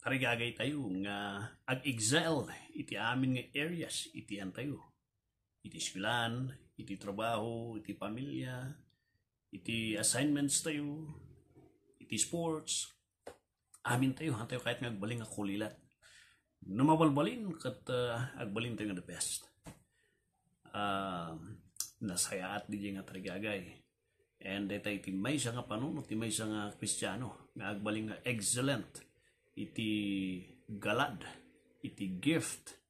Parigagay tayo nga ag-exile iti amin nga areas iti an tayo. Iti eskulan, iti trabaho, iti pamilya, iti assignments tayo, iti sports. Amin tayo, han tayo kahit nga agbalin nga kulilat. Numabalbalin kat uh, agbalin tayo nga the best. Uh, nasaya at di nga tarigagay. And ito iti may nga panunot, iti may nga kristyano, nga agbalin nga excellent iti galad, iti gift,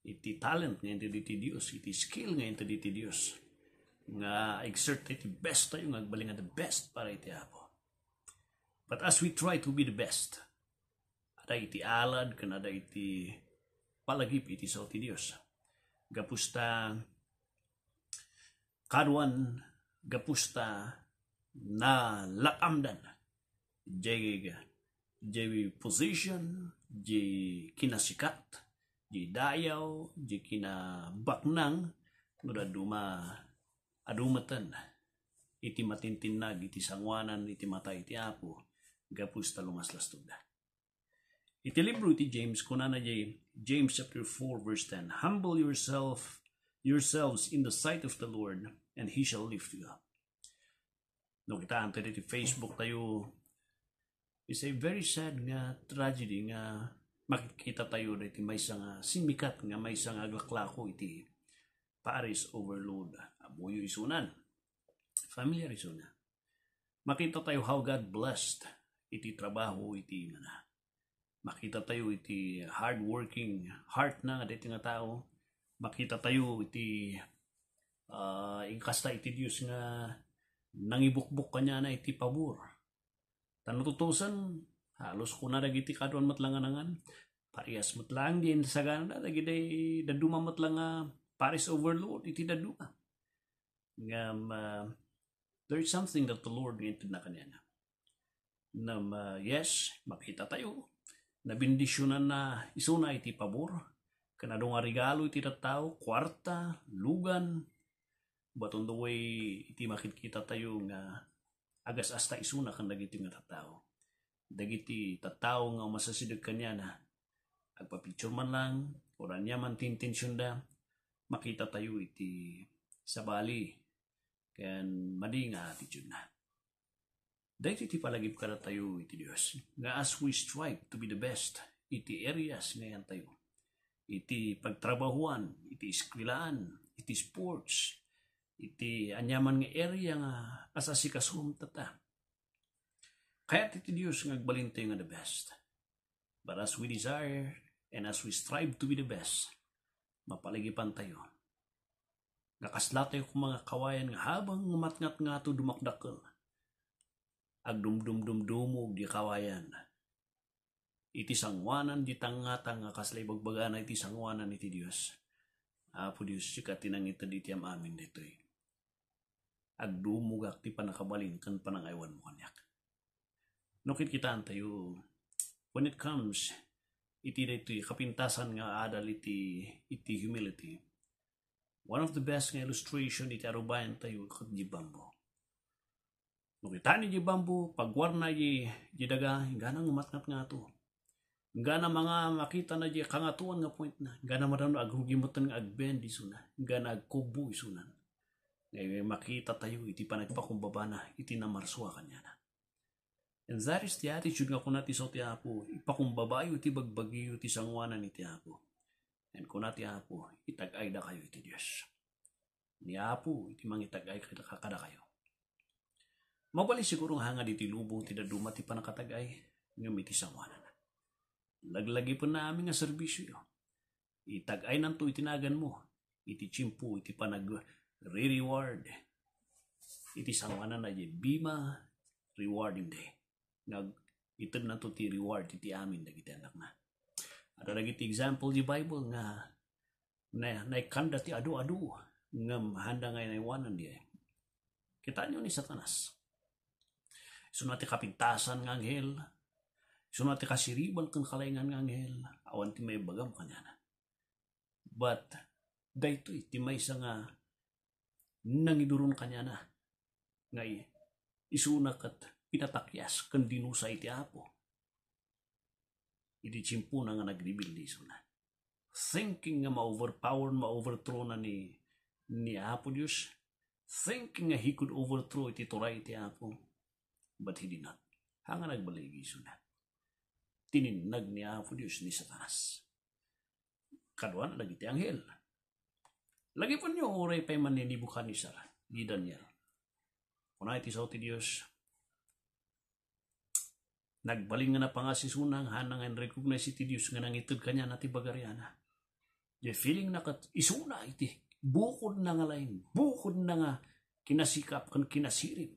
iti talent nga iti diti Dios, iti skill nga iti diti Dios. Nga exert iti best tayo, nga agbaling the best para iti Apo. But as we try to be the best, ada iti alad, kanada iti palagip iti sa iti Dios. Gapusta kaduan gapusta na lakamdan. Jayga the position, the kinasikat, the dayaw, the kinabaknang, no aduma, adumatan, iti matintinag, iti sangwanan, iti mata, iti apo, gapus talungas lastod. Iti libro iti James, kunana jay, James chapter 4 verse 10, Humble yourself, yourselves in the sight of the Lord, and He shall lift you up. No, kita, ante iti Facebook tayo, It's a very sad nga tragedy nga makikita tayo na iti may nga ah, simikat nga may nga aglaklako iti Paris overload. Abuyo ah, isunan. Familiar isunan. Makita tayo how God blessed iti trabaho iti na. Makita tayo iti hardworking heart na nga dito nga tao. Makita tayo iti uh, ingkasta iti Diyos nga nangibukbuk kanya na iti pabor tanututusan halos kuna dagiti kadwan matlanganangan parehas matlang di sagana dagiday daduma matlanga Paris overload iti daduma ngam uh, there's something that the Lord wanted na kanya na na uh, yes makita tayo na bendisyonan na isuna iti pabor kanado nga regalo iti tao kwarta lugan but on the way iti makikita tayo nga uh, agas asta isuna kan dagiti nga tattao. Dagiti tattao nga masasidog kanya na agpapicture man lang, ora niya man tintensyon da, makita tayo iti sa bali. Kaya madi nga attitude na. Dahil iti palagip ka tayo iti Dios Nga as we strive to be the best, iti areas ngayon tayo. Iti pagtrabahuan, iti eskwilaan, iti sports, iti anyaman nga area nga asasikasum tata. Kaya iti Diyos nga nga the best. But as we desire and as we strive to be the best, mapaligipan tayo. Nakasla tayo kung mga kawayan nga habang umatngat nga to dumakdakal. Agdumdumdumdumog di kawayan. Iti sangwanan di tanga nga kaslay bagbagana iti sangwanan iti Diyos. Apo Diyos, sikat tinangita di amin dito Eh agdumugak ti panakabalingkan panangaywan mo kanyak. No kitkitaan tayo, when it comes, iti dito kapintasan nga adal iti, iti humility, one of the best nga illustration iti arubayan tayo kat Jibambo. No kita ni Jibambo, pagwar na yi, jidaga, ganang umatnat nga to. na mga makita na di kangatuan nga point na. Gana madano aghugimatan nga agbend isuna. Gana agkubo isunan ngayon eh, makita tayo iti panagpakumbaba na iti namarswa kanya na. And that is the attitude nga kunati so ti Apo, ipakumbabayo iti bagbagiyo ti sangwanan ti Apo. And kunati Apo, itagay da kayo iti Diyos. Ni Apo, iti mangitagay kada kayo. Mabali siguro nga hangad iti lubong ti daduma ti panakatagay, ngayon iti sangwanan. Laglagi po namin nga serbisyo. Itagay nanto itinagan mo, iti chimpo, iti panag re-reward. Iti sangwanan na yung bima rewarding day. Nag item na to ti reward iti amin dagiti anak na. Ada dagiti example di Bible nga na naikanda ti adu-adu nga handa ngay naiwanan di Kita niyo ni Satanas. Sunod ti kapintasan ng anghel. Sunod ti kasiriban kang kalaingan ng anghel. Awan ti may bagam kanya na. But, dahito iti may isa nga nangidurun kanya na ngay isunak at pinatakyas kan dinusa iti apo. Iti chimpo na nga nagribildi na. Thinking nga ma-overpower, ma-overthrow na ni, ni Apo Diyos. Thinking nga he could overthrow iti turay iti Apo. But he did not. Hanga nagbaligi na. Tininag ni Apo Diyos ni Satanas. Kaduan na nagiti anghel. Lagi po niyo oray pa'y maninibukan ni Sarah, ni Daniel. Kunay ti sao ti Diyos, nagbaling nga na pa nga si Sunang, hanang and recognize ti Diyos nga nangitod kanya na ti bagariana. Di feeling na kat isuna iti, bukod na nga lain, bukod na nga kinasikap kan kinasirip,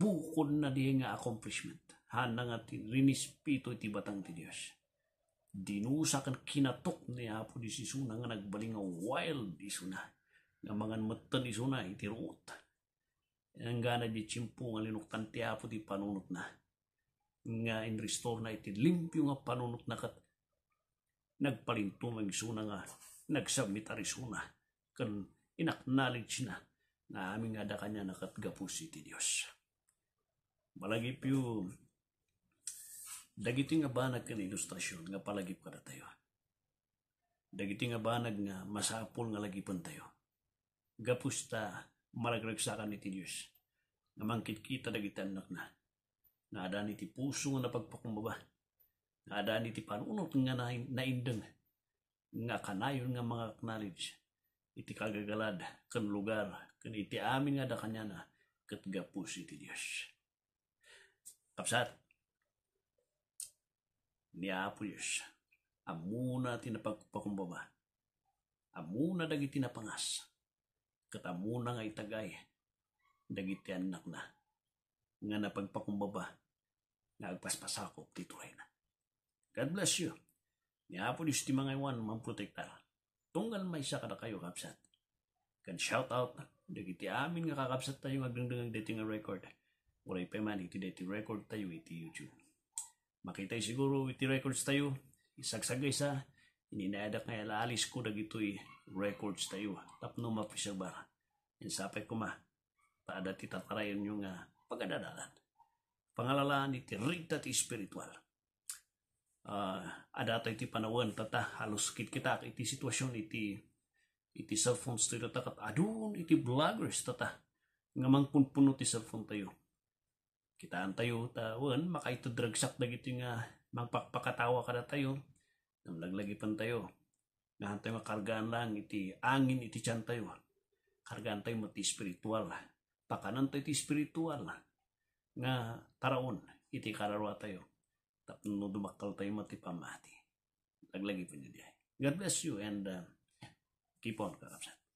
bukod na di nga accomplishment. Hanang at rinispito iti batang ti Diyos dinusa kan kinatok ni Apo di si Suna nga nagbaling nga wild isuna. Nga mangan matan isuna itirot. Ang gana di chimpo nga linuktan ti Apo di panunot na. Nga in restore na iti limpyo nga panunot na kat nagpalintumang isuna nga nagsubmit arisuna kan inacknowledge na na aming nga da kanya nakatgapos iti Diyos. malagi piyo Dagiti nga banag kan ilustrasyon nga palagip kada tayo. Dagiti nga banag nga masapol nga lagipan tayo. Gapusta malagragsakan iti Diyos. Nga mangkikita dagiti anak na. Nga adan iti puso nga napagpakumbaba. Nga adan iti panunot nga na, naindang. Nga kanayon nga mga acknowledge. Iti kagagalad kan lugar kan iti amin nga da kanya na kat gapus iti Diyos. Kapsat ni Apo Diyos. Amuna tinapagpakumbaba. Amuna dagiti napangas. amuna nga itagay. Dagiti anak na. Nga napagpakumbaba. agpaspasakop ti na. God bless you. Ni Apo Diyos ti mga iwan mamprotektar. Tunggal may isa kada kayo kapsat. Kan shout out dagiti amin nga kakapsat tayo agdangdangang dating record. Walay pa man iti dating record tayo iti YouTube. Makita siguro iti records tayo. Isagsagay sa ininadak nga alalis ko na gito'y records tayo. Tapno mapisagbar. Insapay ko ma. Paada ti tatarayan yung uh, ah, pagadadalan. Pangalalaan iti rita ti spiritual. Uh, ah, adata iti panawan tata halos kitkita iti sitwasyon iti iti cellphones tayo tata adun iti bloggers tata ngamang mangpunpuno ti cellphone tayo kitaan tayo ta wan makaito dragsak dagiti nga magpakpakatawa kada tayo namlaglagi pan tayo nahan tayo makargaan lang iti angin iti tiyan tayo kargaan tayo mati spiritual pakanan tayo iti spiritual nga taraon iti kararwa tayo tapno dumakal tayo mati pamati laglagi pan yun God bless you and uh, keep on karapsan